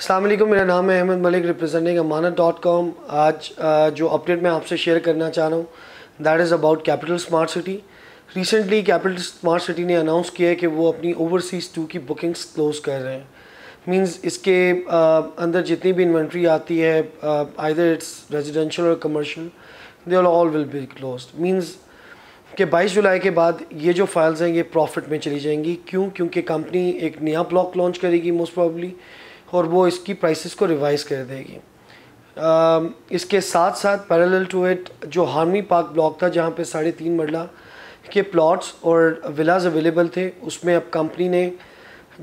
असलम मेरा नाम है Ahmad Malik representing Amanat dot com आज जो अपडेट मैं आपसे शेयर करना चाह रहा हूँ that is about capital smart city recently capital smart city ने अनाउंस किया है कि वो अपनी ओवरसीज़ टू की बुकिंग्स क्लोज़ कर रहे हैं मीन्स इसके अंदर जितनी भी इन्वेंट्री आती है आइदर इट्स रेजिडेंशल और commercial they all will be close means कि 22 जुलाई के बाद ये जो फाइल्स हैं ये प्रॉफिट में चली जाएंगी क्यों क्योंकि कंपनी एक नया ब्लॉक लॉन्च करेगी मोस्ट प्रॉबली और वो इसकी प्राइसेस को रिवाइज कर देगी आ, um, इसके साथ साथ पैरेलल टू इट जो हार्मी पार्क ब्लॉक था जहाँ पे साढ़े तीन मरला के प्लॉट्स और विलाज अवेलेबल थे उसमें अब कंपनी ने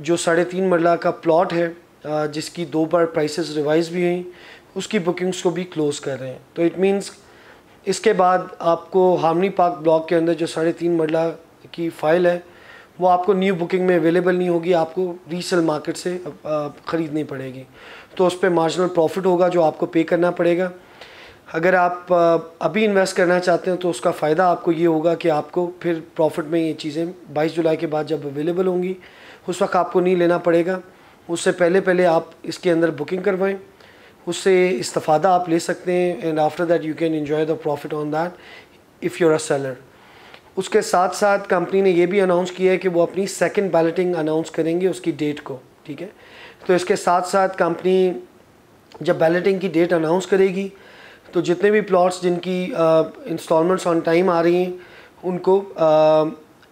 जो साढ़े तीन मरला का प्लॉट है uh, जिसकी दो बार प्राइसेस रिवाइज भी हुई उसकी बुकिंग्स को भी क्लोज़ कर रहे हैं तो इट मींस इसके बाद आपको हार्मनी पार्क ब्लॉक के अंदर जो साढ़े तीन मरला की फ़ाइल है वो आपको न्यू बुकिंग में अवेलेबल नहीं होगी आपको रीसेल मार्केट से ख़रीदनी पड़ेगी तो उस पर मार्जिनल प्रॉफिट होगा जो आपको पे करना पड़ेगा अगर आप अभी इन्वेस्ट करना चाहते हैं तो उसका फ़ायदा आपको ये होगा कि आपको फिर प्रॉफिट में ये चीज़ें 22 जुलाई के बाद जब अवेलेबल होंगी उस वक्त आपको नहीं लेना पड़ेगा उससे पहले पहले आप इसके अंदर बुकिंग करवाएं उससे इस्तफादा आप ले सकते हैं and after that you can enjoy the profit on that if you're a seller उसके साथ साथ कंपनी ने ये भी अनाउंस किया है कि वो अपनी सेकंड बैलेटिंग अनाउंस करेंगे उसकी डेट को ठीक है तो इसके साथ साथ कंपनी जब बैलेटिंग की डेट अनाउंस करेगी तो जितने भी प्लॉट्स जिनकी इंस्टॉलमेंट्स ऑन टाइम आ रही हैं उनको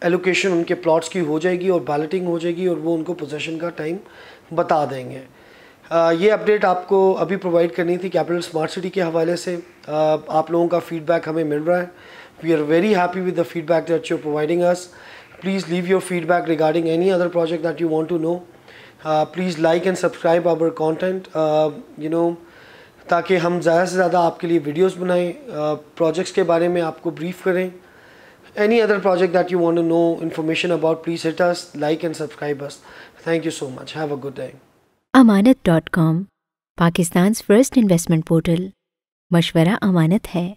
एलोकेशन उनके प्लॉट्स की हो जाएगी और बैलेटिंग हो जाएगी और वो उनको पोजेशन का टाइम बता देंगे ये अपडेट आपको अभी प्रोवाइड करनी थी कैपिटल स्मार्ट सिटी के हवाले से आप लोगों का फीडबैक हमें मिल रहा है we are very happy with the feedback that you providing us please leave your feedback regarding any other project that you want to know please like and subscribe our content you know ताकि हम ज़्यादा से ज़्यादा आपके लिए videos बनाएँ projects के बारे में आपको ब्रीफ करें any other project that you want know information about please hit us like and subscribe us thank you so much have a good good Amanat dot com Pakistan first investment portal मशवरा अमानत है